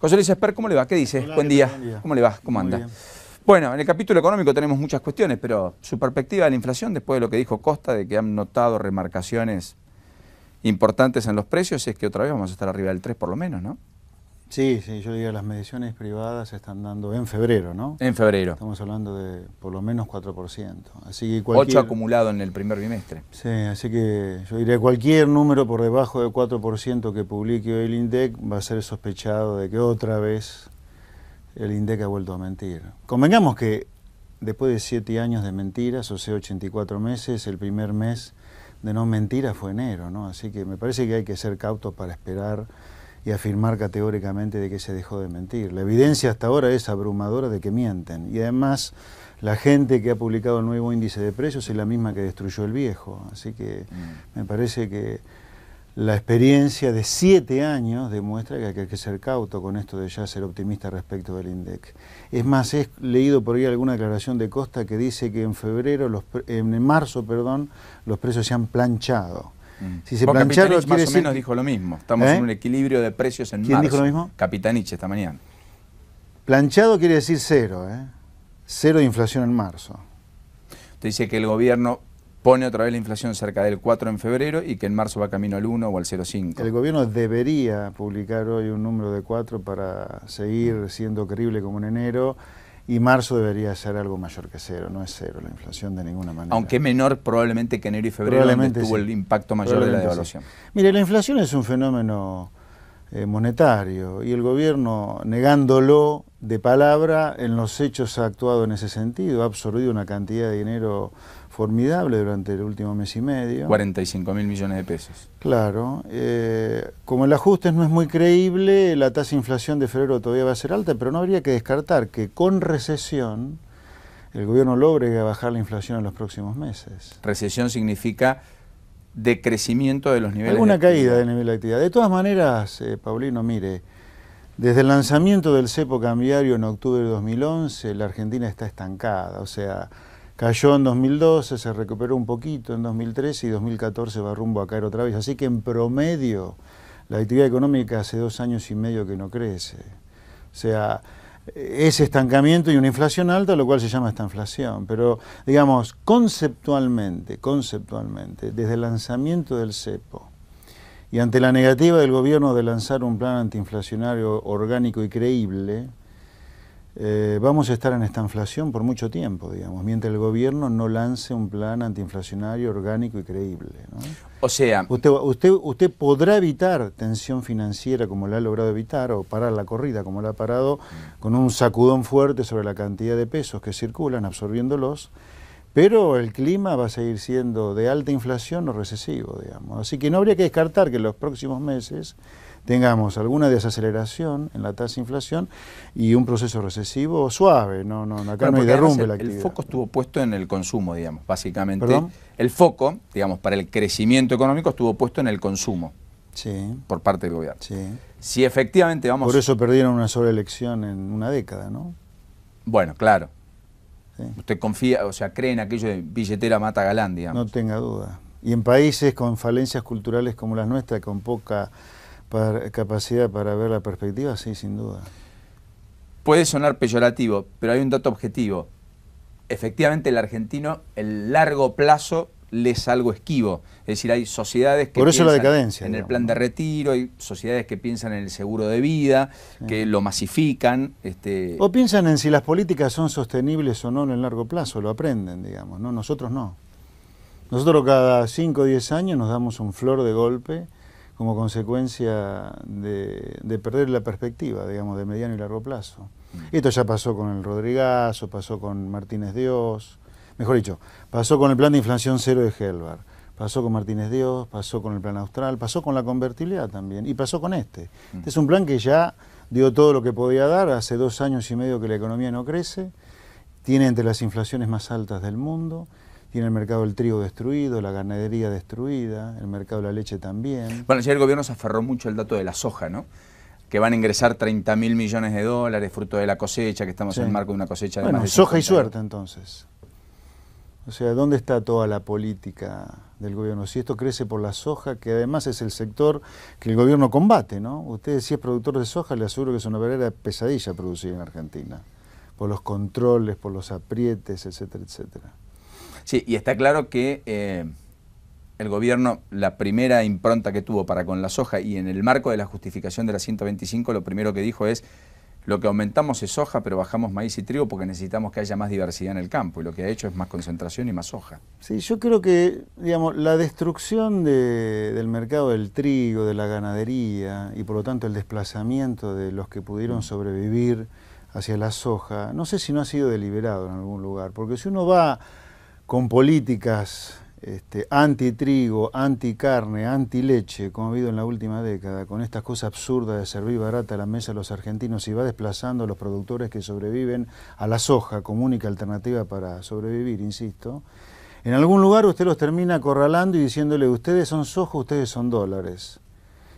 José Luis Esper, ¿cómo le va? ¿Qué dices? buen, día. ¿Cómo le va? ¿Cómo anda? Bueno, en el capítulo económico tenemos muchas cuestiones, pero su perspectiva de la inflación, después de lo que dijo Costa, de que han notado remarcaciones importantes en los precios, es que otra vez vamos a estar arriba del 3 por lo menos, ¿no? Sí, sí, yo diría, las mediciones privadas se están dando en febrero, ¿no? En febrero. Estamos hablando de por lo menos 4%. Así que 8 acumulado en el primer trimestre. Sí, así que yo diría, cualquier número por debajo de 4% que publique hoy el INDEC va a ser sospechado de que otra vez el INDEC ha vuelto a mentir. Convengamos que después de 7 años de mentiras, o sea, 84 meses, el primer mes de no mentiras fue enero, ¿no? Así que me parece que hay que ser cautos para esperar y afirmar categóricamente de que se dejó de mentir. La evidencia hasta ahora es abrumadora de que mienten y además la gente que ha publicado el nuevo índice de precios es la misma que destruyó el viejo. Así que mm. me parece que la experiencia de siete años demuestra que hay que ser cauto con esto de ya ser optimista respecto del INDEC. Es más, he leído por ahí alguna declaración de Costa que dice que en febrero, los en marzo, perdón, los precios se han planchado. Mm. Si se plancharon, más o menos dijo lo mismo. Estamos ¿Eh? en un equilibrio de precios en ¿Quién dijo lo mismo? Capitanich esta mañana. Planchado quiere decir cero, ¿eh? Cero de inflación en marzo. Usted dice que el gobierno pone otra vez la inflación cerca del 4 en febrero y que en marzo va camino al 1 o al 0,5. El gobierno debería publicar hoy un número de 4 para seguir siendo creíble como en enero y marzo debería ser algo mayor que cero, no es cero la inflación de ninguna manera. Aunque menor probablemente que enero y febrero, donde tuvo el impacto mayor de la devaluación. Mire, la inflación es un fenómeno eh, monetario y el gobierno, negándolo de palabra, en los hechos ha actuado en ese sentido, ha absorbido una cantidad de dinero formidable durante el último mes y medio. 45 mil millones de pesos. Claro. Eh, como el ajuste no es muy creíble, la tasa de inflación de febrero todavía va a ser alta, pero no habría que descartar que con recesión el gobierno logre bajar la inflación en los próximos meses. Recesión significa decrecimiento de los niveles. Alguna caída de nivel de actividad. De todas maneras, eh, Paulino, mire, desde el lanzamiento del cepo cambiario en octubre de 2011, la Argentina está estancada, o sea, Cayó en 2012, se recuperó un poquito en 2013 y 2014 va rumbo a caer otra vez. Así que en promedio la actividad económica hace dos años y medio que no crece. O sea, es estancamiento y una inflación alta, lo cual se llama esta inflación. Pero, digamos, conceptualmente, conceptualmente, desde el lanzamiento del CEPO y ante la negativa del gobierno de lanzar un plan antiinflacionario orgánico y creíble, eh, vamos a estar en esta inflación por mucho tiempo, digamos, mientras el gobierno no lance un plan antiinflacionario orgánico y creíble. O sea... Usted, usted, usted podrá evitar tensión financiera como la ha logrado evitar o parar la corrida como la ha parado con un sacudón fuerte sobre la cantidad de pesos que circulan absorbiéndolos, pero el clima va a seguir siendo de alta inflación o recesivo, digamos. Así que no habría que descartar que en los próximos meses tengamos alguna desaceleración en la tasa de inflación y un proceso recesivo suave, no, no, acá no hay derrumbe el, la actividad. El foco estuvo puesto en el consumo, digamos, básicamente. El foco, digamos, para el crecimiento económico estuvo puesto en el consumo. Por parte del gobierno. Sí. Si efectivamente vamos... Por eso perdieron una sola elección en una década, ¿no? Bueno, claro. Usted confía, o sea, cree en aquello de billetera mata galán, digamos. No tenga duda. Y en países con falencias culturales como las nuestras, con poca capacidad para ver la perspectiva, sí, sin duda. Puede sonar peyorativo, pero hay un dato objetivo. Efectivamente, el argentino, el largo plazo le es algo esquivo. Es decir, hay sociedades que Por eso la decadencia, en el plan de retiro, hay sociedades que piensan en el seguro de vida, que lo masifican. Este, o piensan en si las políticas son sostenibles o no en el largo plazo, lo aprenden, digamos. ¿no? Nosotros no. Nosotros cada 5 o 10 años nos damos un flor de golpe como consecuencia de, perder la perspectiva, digamos, de mediano y largo plazo. Mm. Esto ya pasó con el Rodrigazo, pasó con Martínez Dios, mejor dicho, pasó con el plan de inflación cero de Helvar, pasó con Martínez Dios, pasó con el plan austral, pasó con la convertibilidad también y pasó con este. Mm. Este es un plan que ya dio todo lo que podía dar, hace dos años y medio que la economía no crece, tiene entre las inflaciones más altas del mundo, tiene el mercado del trigo destruido, la ganadería destruida, el mercado de la leche también. Bueno, ya el gobierno se aferró mucho al dato de la soja, ¿no? que van a ingresar 30 mil millones de dólares fruto de la cosecha, que estamos en el marco de una cosecha de bueno, soja y suerte entonces. O sea, ¿dónde está toda la política del gobierno? Si esto crece por la soja, que además es el sector que el gobierno combate, ¿no? Ustedes si es productor de soja, le aseguro que es una verdadera pesadilla producir en Argentina, por los controles, por los aprietes, etcétera, etcétera. Sí, y está claro que eh, el gobierno, la primera impronta que tuvo para con la soja y en el marco de la justificación de la 125, lo primero que dijo es, lo que aumentamos es soja, pero bajamos maíz y trigo porque necesitamos que haya más diversidad en el campo. Y lo que ha hecho es más concentración y más soja. Sí, yo creo que, digamos, la destrucción del mercado del trigo, de la ganadería y por lo tanto el desplazamiento de los que pudieron mm. sobrevivir hacia la soja, no sé si no ha sido deliberado en algún lugar, porque si uno va con políticas este, anti-trigo, anti-carne, anti-leche, como ha habido en la última década, con estas cosas absurdas de servir barata a la mesa a los argentinos y va desplazando a los productores que sobreviven a la soja como única alternativa para sobrevivir, insisto, en algún lugar usted los termina acorralando y diciéndole, ustedes son soja, ustedes son dólares.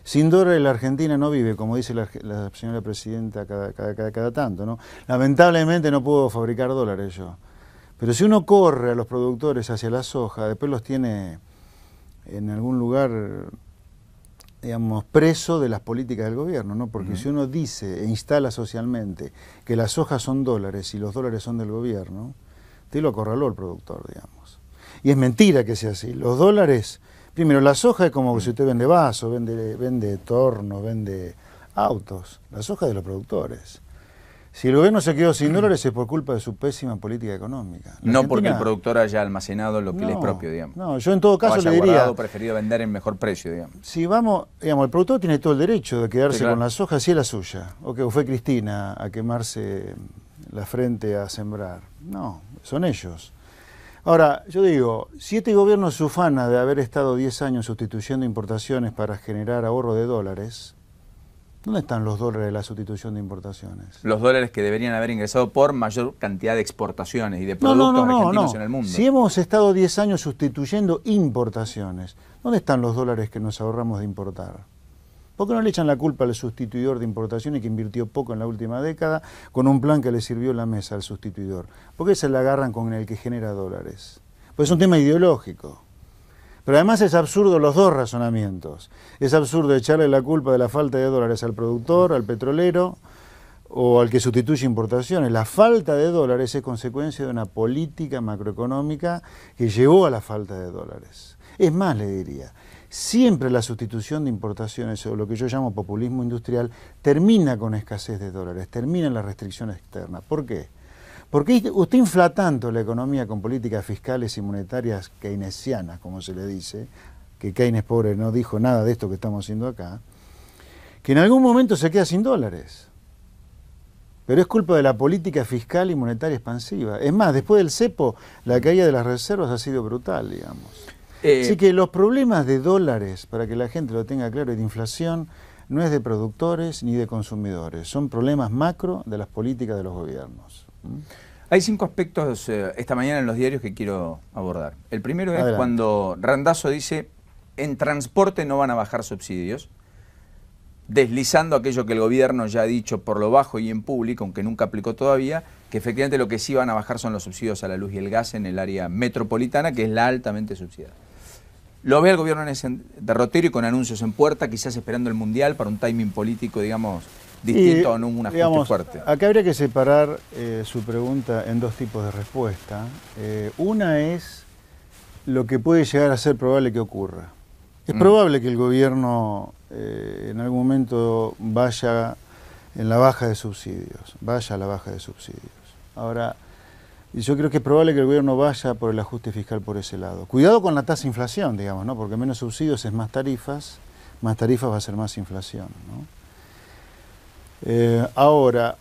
Sin dólares la Argentina no vive, como dice la, señora presidenta cada, cada tanto. ¿no? Lamentablemente no puedo fabricar dólares yo. Pero si uno corre a los productores hacia la soja, después los tiene en algún lugar, digamos, preso de las políticas del gobierno, ¿no? Porque si uno dice e instala socialmente que las hojas son dólares y los dólares son del gobierno, te lo acorraló el productor, digamos. Y es mentira que sea así. Los dólares, primero, la soja es como que si usted vende vasos, vende, vende tornos, vende autos. La soja es de los productores. Si el gobierno se quedó sin dólares es por culpa de su pésima política económica. no porque el productor haya almacenado lo que le es propio, digamos. No, yo en todo caso o haya le diría... Guardado, preferido vender en mejor precio, digamos. Si vamos, digamos, el productor tiene todo el derecho de quedarse con las hojas si es la suya. O que fue Cristina a quemarse la frente a sembrar. No, son ellos. Ahora, yo digo, si este gobierno se ufana de haber estado diez años sustituyendo importaciones para generar ahorro de dólares, ¿Dónde están los dólares de la sustitución de importaciones? Los dólares que deberían haber ingresado por mayor cantidad de exportaciones y de productos en el mundo. Si hemos estado 10 años sustituyendo importaciones, ¿dónde están los dólares que nos ahorramos de importar? ¿Por qué no le echan la culpa al sustituidor de importaciones que invirtió poco en la última década con un plan que le sirvió la mesa al sustituidor? ¿Por qué se le agarran con el que genera dólares? Pues es un tema ideológico. Pero además es absurdo los dos razonamientos. Es absurdo echarle la culpa de la falta de dólares al productor, al petrolero o al que sustituye importaciones. La falta de dólares es consecuencia de una política macroeconómica que llevó a la falta de dólares. Es más, le diría, siempre la sustitución de importaciones o lo que yo llamo populismo industrial termina con escasez de dólares, termina en la restricción externa. ¿Por qué? Porque usted infla tanto la economía con políticas fiscales y monetarias keynesianas, como se le dice? Que Keynes, pobre, no dijo nada de esto que estamos haciendo acá. Que en algún momento se queda sin dólares. Pero es culpa de la política fiscal y monetaria expansiva. Es más, después del cepo, la caída de las reservas ha sido brutal, digamos. Eh, Así que los problemas de dólares, para que la gente lo tenga claro, y de inflación, no es de productores ni de consumidores. Son problemas macro de las políticas de los gobiernos. Hay cinco aspectos eh, esta mañana en los diarios que quiero abordar. El primero es cuando Randazo dice, en transporte no van a bajar subsidios, deslizando aquello que el gobierno ya ha dicho por lo bajo y en público, aunque nunca aplicó todavía, que efectivamente lo que sí van a bajar son los subsidios a la luz y el gas en el área metropolitana, que es la altamente subsidiada. Lo ve el gobierno en ese derrotero y con anuncios en puerta, quizás esperando el Mundial para un timing político, digamos, distinto a no una fuerte. Acá habría que separar eh, su pregunta en dos tipos de respuesta. Eh, una es lo que puede llegar a ser probable que ocurra. Es mm. probable que el gobierno eh, en algún momento vaya en la baja de subsidios, vaya a la baja de subsidios. Ahora, y yo creo que es probable que el gobierno vaya por el ajuste fiscal por ese lado. Cuidado con la tasa de inflación, digamos, ¿no? Porque menos subsidios es más tarifas, más tarifas va a ser más inflación, eh, ahora,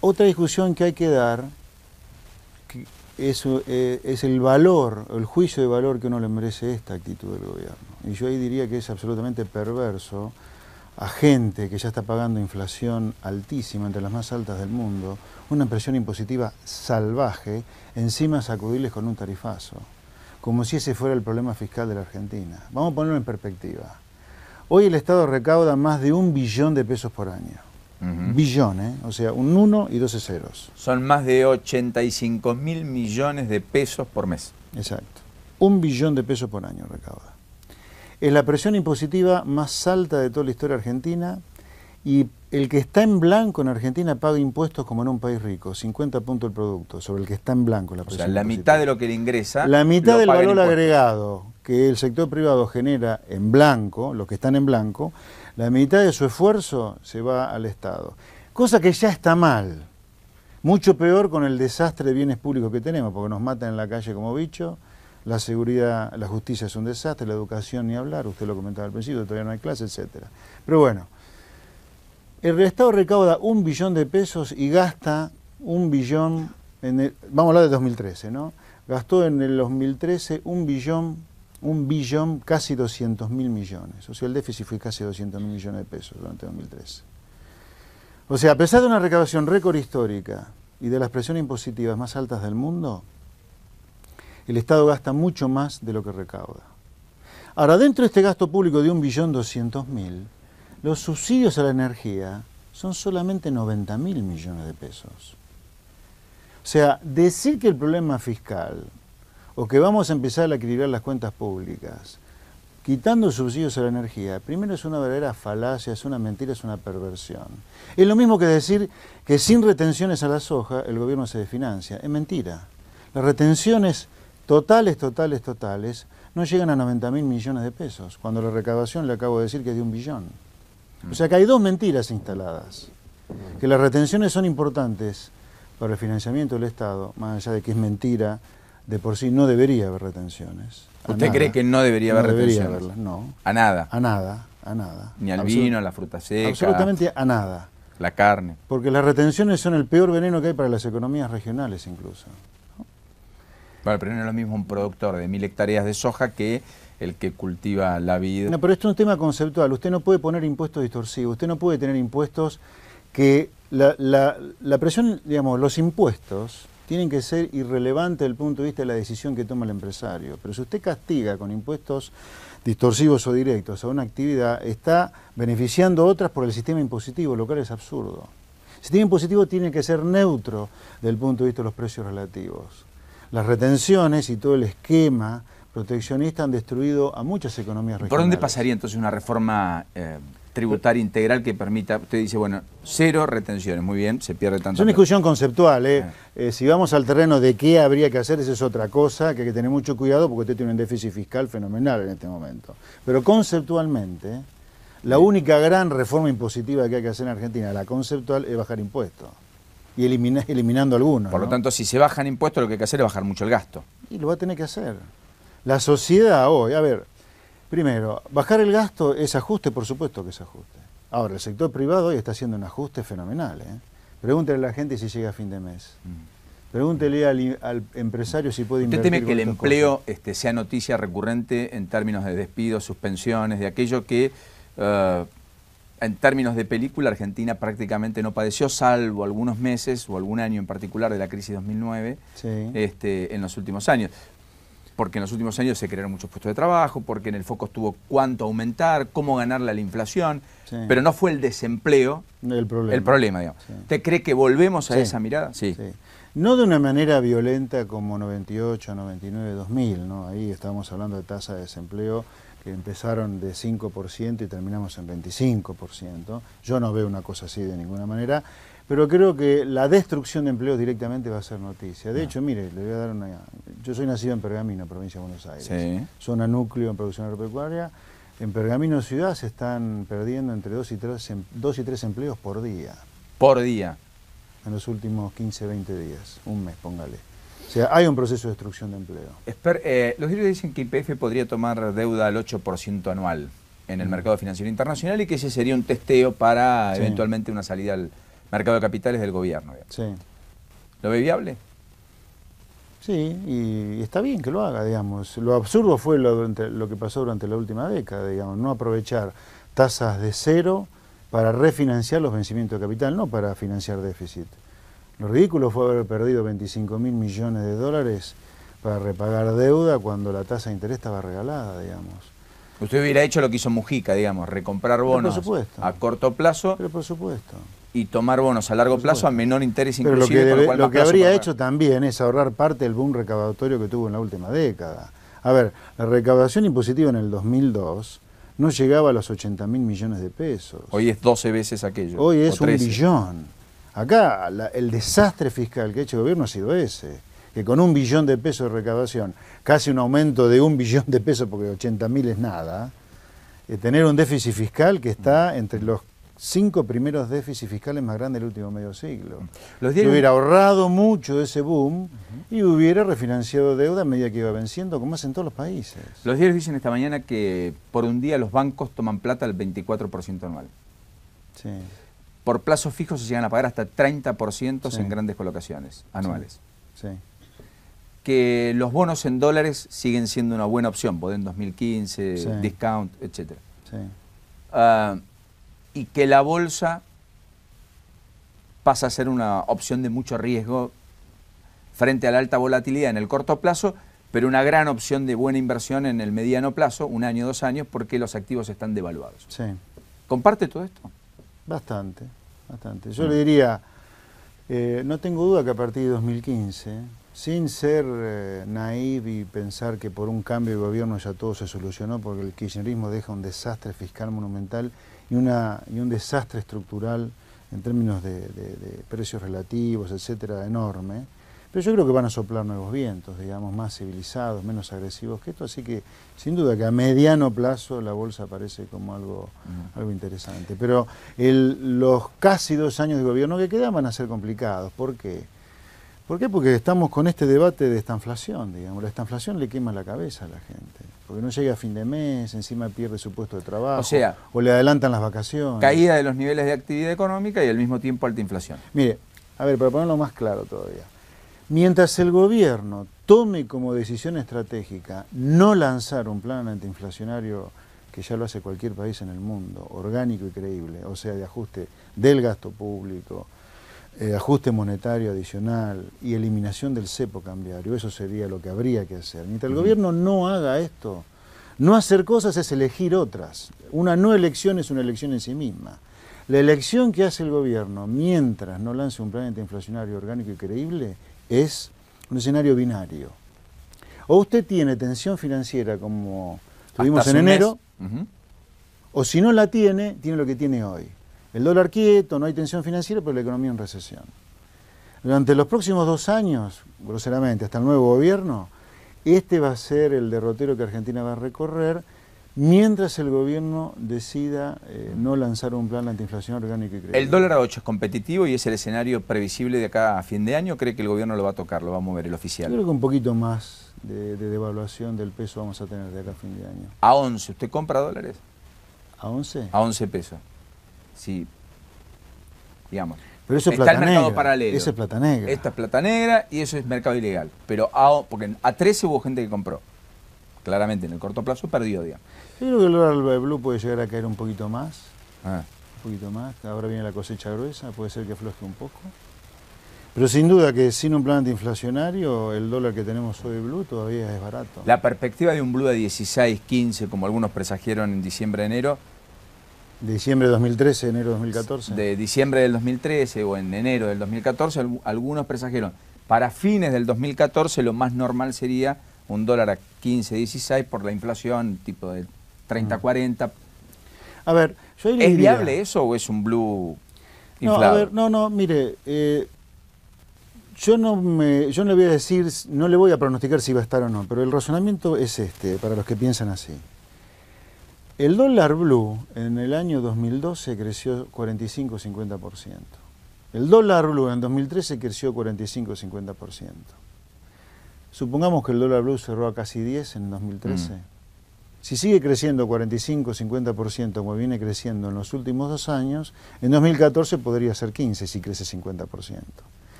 otra discusión que hay que dar es, eh, es el valor, el juicio de valor que uno le merece esta actitud del gobierno. Y yo ahí diría que es absolutamente perverso a gente que ya está pagando inflación altísima, entre las más altas del mundo, una presión impositiva salvaje, encima sacudirles con un tarifazo, como si ese fuera el problema fiscal de la Argentina. Vamos a ponerlo en perspectiva. Hoy el Estado recauda más de un billón de pesos por año. Billones, Billón, ¿eh? o sea, un 1 y 12 ceros. Son más de 85 mil millones de pesos por mes. Exacto. Un billón de pesos por año recauda es la presión impositiva más alta de toda la historia argentina y el que está en blanco en Argentina paga impuestos como en un país rico, 50 puntos el producto sobre el que está en blanco la presión. O sea, la mitad de lo que le ingresa. La mitad del valor agregado que el sector privado genera en blanco, los que están en blanco, la mitad de su esfuerzo se va al Estado. Cosa que ya está mal. Mucho peor con el desastre de bienes públicos que tenemos, porque nos matan en la calle como bicho, la seguridad, la justicia es un desastre, la educación ni hablar, usted lo comentaba al principio, todavía no hay clase, etcétera. Pero bueno, el Estado recauda un billón de pesos y gasta un billón, en vamos a hablar de 2013, ¿no? Gastó en el 2013 un billón, un billón, casi 200 mil millones. O sea, el déficit fue casi 200 mil millones de pesos durante 2013. O sea, a pesar de una recaudación récord histórica y de las presiones impositivas más altas del mundo, el Estado gasta mucho más de lo que recauda. Ahora, dentro de este gasto público de 1.200.000, los subsidios a la energía son solamente 90.000 millones de pesos. O sea, decir que el problema fiscal o que vamos a empezar a equilibrar las cuentas públicas quitando subsidios a la energía, primero es una verdadera falacia, es una mentira, es una perversión. Es lo mismo que decir que sin retenciones a la soja el gobierno se desfinancia. Es mentira. Las retenciones totales, totales, totales, no llegan a 90 mil millones de pesos, cuando la recaudación le acabo de decir que es de un billón. O sea que hay dos mentiras instaladas, que las retenciones son importantes para el financiamiento del Estado, más allá de que es mentira, de por sí no debería haber retenciones. ¿Usted cree que no debería haber retenciones? no. ¿A nada? A nada, a nada. Ni al vino, a la fruta seca. Absolutamente a nada. La carne. Porque las retenciones son el peor veneno que hay para las economías regionales incluso. Bueno, pero no es lo mismo un productor de mil hectáreas de soja que el que cultiva la vida. No, pero esto es un tema conceptual. Usted no puede poner impuestos distorsivos, usted no puede tener impuestos que la, presión, digamos, los impuestos tienen que ser irrelevantes desde el punto de vista de la decisión que toma el empresario. Pero si usted castiga con impuestos distorsivos o directos a una actividad, está beneficiando a otras por el sistema impositivo, lo cual es absurdo. El sistema impositivo tiene que ser neutro desde el punto de vista de los precios relativos. Las retenciones y todo el esquema proteccionista han destruido a muchas economías regionales. ¿Por dónde pasaría entonces una reforma eh, tributaria integral que permita, usted dice, bueno, cero retenciones, muy bien, se pierde tanto. Es una discusión conceptual, ¿eh? Ah. Eh, si vamos al terreno de qué habría que hacer, esa es otra cosa, que hay que tener mucho cuidado porque usted tiene un déficit fiscal fenomenal en este momento. Pero conceptualmente, la única gran reforma impositiva que hay que hacer en Argentina, la conceptual, es bajar impuestos y eliminando algunos. Por lo tanto, si se bajan impuestos, lo que hay que hacer es bajar mucho el gasto. Y lo va a tener que hacer. La sociedad hoy, a ver, primero, bajar el gasto es ajuste, por supuesto que es ajuste. Ahora, el sector privado hoy está haciendo un ajuste fenomenal. ¿eh? Pregúntele a la gente si llega a fin de mes. Mm. Pregúntele al, empresario si puede invertir. teme que el empleo este, sea noticia recurrente en términos de despidos, suspensiones, de aquello que... Eh, en términos de película, Argentina prácticamente no padeció, salvo algunos meses o algún año en particular de la crisis 2009 este, en los últimos años. Porque en los últimos años se crearon muchos puestos de trabajo, porque en el foco estuvo cuánto aumentar, cómo ganarle a la inflación, pero no fue el desempleo el problema. ¿Te cree que volvemos a esa mirada? Sí. No de una manera violenta como 98, 99, 2000, ¿no? ahí estábamos hablando de tasa de desempleo que empezaron de 5% y terminamos en 25%. Yo no veo una cosa así de ninguna manera, pero creo que la destrucción de empleos directamente va a ser noticia. De ah. hecho, mire, le voy a dar una... Yo soy nacido en Pergamino, provincia de Buenos Aires, zona núcleo en producción agropecuaria. En Pergamino ciudad se están perdiendo entre 2 y 3, em, y empleos por día. Por día. En los últimos 15, 20 días, un mes, póngale. O sea, hay un proceso de destrucción de empleo. Eh, los diarios dicen que IPF podría tomar deuda al 8% anual en el mm. mercado financiero internacional y que ese sería un testeo para eventualmente una salida al mercado de capitales del gobierno. ¿Lo ve viable? Sí, y está bien que lo haga, digamos. Lo absurdo fue lo, lo que pasó durante la última década, digamos, no aprovechar tasas de cero para refinanciar los vencimientos de capital, no para financiar déficit ridículo fue haber perdido 25 mil millones de dólares para repagar deuda cuando la tasa de interés estaba regalada, digamos. Usted hubiera hecho lo que hizo Mujica, digamos, recomprar bonos a corto plazo. Y tomar bonos a largo plazo a menor interés inclusive. Pero lo que, que habría hecho también es ahorrar parte del boom recaudatorio que tuvo en la última década. A ver, la recaudación impositiva en el 2002 no llegaba a los 80 mil millones de pesos. Hoy es 12 veces aquello. Hoy es un billón. Acá el desastre fiscal que ha hecho el gobierno ha sido ese, que con un billón de pesos de recaudación, casi un aumento de un billón de pesos, porque 80 mil es nada, eh, tener un déficit fiscal que está entre los cinco primeros déficits fiscales más grandes del último medio siglo. Los Se hubiera ahorrado mucho de ese boom y hubiera refinanciado deuda a medida que iba venciendo, como hacen todos los países. Los diarios dicen esta mañana que por un día los bancos toman plata al 24% anual. Sí por plazos fijos se llegan a pagar hasta 30% en grandes colocaciones anuales. Que los bonos en dólares siguen siendo una buena opción, en 2015, discount, etc. Ah, y que la bolsa pasa a ser una opción de mucho riesgo frente a la alta volatilidad en el corto plazo, pero una gran opción de buena inversión en el mediano plazo, un año, dos años, porque los activos están devaluados. ¿Comparte todo esto? Bastante, bastante. Yo mm. le diría, eh, no tengo duda que a partir de 2015, sin ser eh, naive y pensar que por un cambio de gobierno ya todo se solucionó, porque el kirchnerismo deja un desastre fiscal monumental y, una, y un desastre estructural en términos de precios relativos, etcétera, enorme. Pero yo creo que van a soplar nuevos vientos, digamos, más civilizados, menos agresivos que esto, así que sin duda que a mediano plazo la bolsa parece como algo, algo interesante. Pero los casi dos años de gobierno que quedan van a ser complicados. ¿Por qué? ¿Por qué? Porque estamos con este debate de estanflación, digamos. La estanflación le quema la cabeza a la gente. Porque no llega a fin de mes, encima pierde su puesto de trabajo. O sea. O le adelantan las vacaciones. Caída de los niveles de actividad económica y al mismo tiempo alta inflación. Mire, a ver, para ponerlo más claro todavía. Mientras el gobierno tome como decisión estratégica no lanzar un plan antiinflacionario que ya lo hace cualquier país en el mundo, orgánico y creíble, o sea, de ajuste del gasto público, eh, ajuste monetario adicional y eliminación del cepo cambiario, eso sería lo que habría que hacer. Mientras el gobierno no haga esto, no hacer cosas es elegir otras. Una no elección es una elección en sí misma. La elección que hace el gobierno mientras no lance un plan antiinflacionario orgánico y creíble es un escenario binario. O usted tiene tensión financiera como tuvimos en enero, o si no la tiene, tiene lo que tiene hoy. El dólar quieto, no hay tensión financiera, pero la economía en recesión. Durante los próximos dos años, groseramente, hasta el nuevo gobierno, este va a ser el derrotero que Argentina va a recorrer mientras el gobierno decida eh, no lanzar un plan antiinflación orgánico y El dólar a 8 es competitivo y es el escenario previsible de acá a fin de año. ¿Cree que el gobierno lo va a tocar, lo va a mover el oficial? Yo creo que un poquito más de, devaluación del peso vamos a tener de acá a fin de año. ¿A 11? ¿Usted compra dólares? ¿A 11? A 11 pesos. Sí. Digamos. Pero eso es Está el mercado paralelo. Esa es plata negra. Esta es plata negra y eso es mercado ilegal. Pero a, porque a 13 hubo gente que compró claramente en el corto plazo perdió, digamos. Yo creo que el dólar blue puede llegar a caer un poquito más. Ah. Un poquito más. Ahora viene la cosecha gruesa, puede ser que afloje un poco. Pero sin duda que sin un plan antiinflacionario, el dólar que tenemos hoy blue todavía es barato. La perspectiva de un blue a 16, 15, como algunos presagieron en diciembre, enero. Diciembre de 2013, enero de 2014. De diciembre del 2013 o en enero del 2014, algunos presagieron... Para fines del 2014 lo más normal sería un dólar a 15, 16 por la inflación tipo de 30, 40. Mm. A ver, yo ¿Es viable eso o es un blue inflado? No, a ver, no, no, mire, eh, yo, no me, yo no le voy a decir, no le voy a pronosticar si va a estar o no, pero el razonamiento es este, para los que piensan así. El dólar blue en el año 2012 creció 45-50%. El dólar blue en 2013 creció 45-50%. Supongamos que el dólar blue cerró a casi 10 en 2013. Mm. Si sigue creciendo 45, 50% como viene creciendo en los últimos dos años, en 2014 podría ser 15 si crece 50%.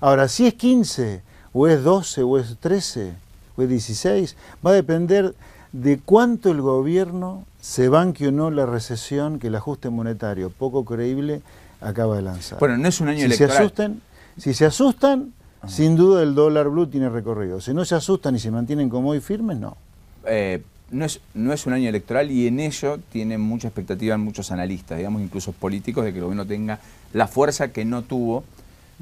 Ahora, si es 15, o es 12, o es 13, o es 16, va a depender de cuánto el gobierno se banque o no la recesión que el ajuste monetario, poco creíble, acaba de lanzar. Bueno, no es un año si Se asusten, si se asustan, sin duda el dólar blue tiene recorrido. Si no se asustan y se mantienen como hoy firmes, no. Eh, no, es, no es un año electoral y en ello tienen mucha expectativa en muchos analistas, digamos incluso políticos, de que el gobierno tenga la fuerza que no tuvo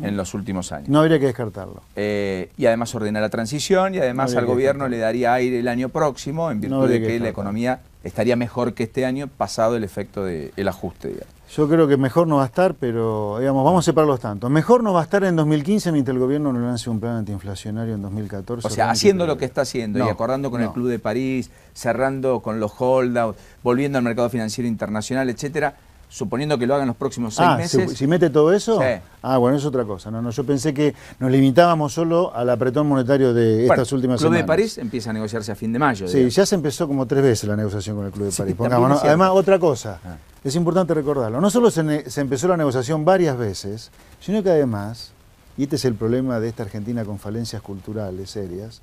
en los últimos años. No habría que descartarlo. Eh, y además ordena la transición y además al gobierno le daría aire el año próximo en virtud de que la economía estaría mejor que este año pasado el efecto del el ajuste. Digamos. Yo creo que mejor no va a estar, pero digamos, vamos a separarlos tanto. Mejor no va a estar en 2015 mientras el gobierno no lance un plan antiinflacionario en 2014. O sea, haciendo lo que está haciendo y acordando con el Club de París, cerrando con los holdouts, volviendo al mercado financiero internacional, etcétera, suponiendo que lo hagan los próximos seis ah, meses. Si, si, mete todo eso? Ah, bueno, es otra cosa. No, yo pensé que nos limitábamos solo al apretón monetario de estas últimas semanas. El Club de París empieza a negociarse a fin de mayo. Sí, ya se empezó como tres veces la negociación con el Club de París. Además, otra cosa, ah. es importante recordarlo. No solo se, se empezó la negociación varias veces, sino que además, y este es el problema de esta Argentina con falencias culturales serias,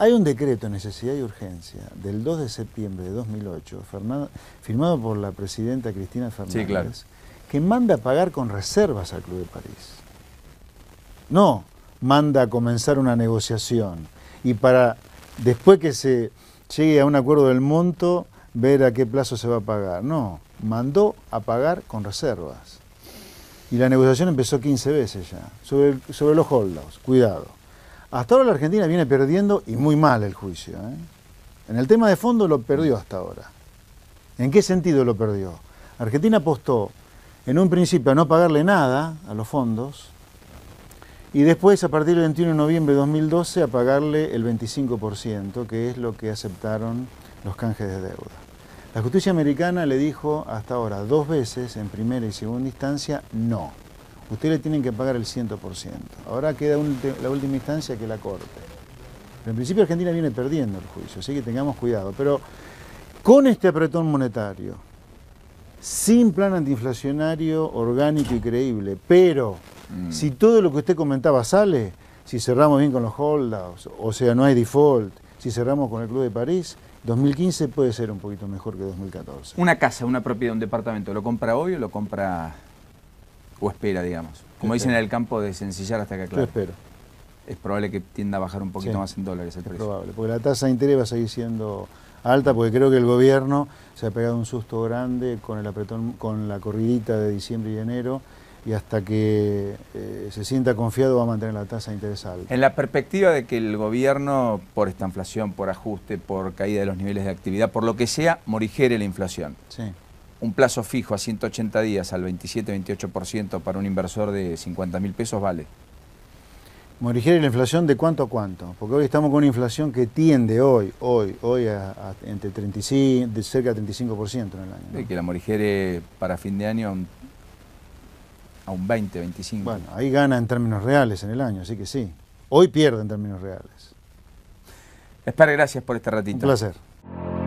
hay un decreto de necesidad y urgencia del 2 de septiembre de 2008, firmado por la presidenta Cristina Fernández, que manda a pagar con reservas al Club de París. No manda a comenzar una negociación y para después que se llegue a un acuerdo del monto, ver a qué plazo se va a pagar. No, mandó a pagar con reservas. Y la negociación empezó 15 veces ya, sobre los holdouts, cuidado. Hasta ahora la Argentina viene perdiendo y muy mal el juicio. ¿eh? En el tema de fondo lo perdió hasta ahora. ¿En qué sentido lo perdió? Argentina apostó en un principio a no pagarle nada a los fondos y después a partir del 21 de noviembre de 2012 a pagarle el 25%, que es lo que aceptaron los canjes de deuda. La justicia americana le dijo hasta ahora dos veces, en primera y segunda instancia, no. Ustedes tienen que pagar el 100%. Ahora queda la última instancia que la Corte. en principio Argentina viene perdiendo el juicio, así que tengamos cuidado. Pero con este apretón monetario, sin plan antiinflacionario orgánico y creíble, pero mm. si todo lo que usted comentaba sale, si cerramos bien con los holdouts, o sea, no hay default, si cerramos con el Club de París, 2015 puede ser un poquito mejor que 2014. Una casa, una propiedad, un departamento, ¿lo compra hoy o lo compra o espera, digamos. Como dicen en el campo, de sencillar hasta que aclare. espero. Es probable que tienda a bajar un poquito más en dólares el es precio. probable, porque la tasa de interés va a seguir siendo alta, porque creo que el gobierno se ha pegado un susto grande con el apretón, con la corridita de diciembre y enero, y hasta que eh, se sienta confiado va a mantener la tasa de interés alta. En la perspectiva de que el gobierno, por esta inflación, por ajuste, por caída de los niveles de actividad, por lo que sea, morigere la inflación. Sí un plazo fijo a 180 días al 27-28% para un inversor de 50 mil pesos vale. Morigere, la inflación de cuánto a cuánto? Porque hoy estamos con una inflación que tiende hoy, hoy, hoy a, entre 35, de cerca de 35% en el año. que la morigere para fin de año a un, a un 20, 25. Bueno, ahí gana en términos reales en el año, así que sí. Hoy pierde en términos reales. Espera, gracias por este ratito. Un placer.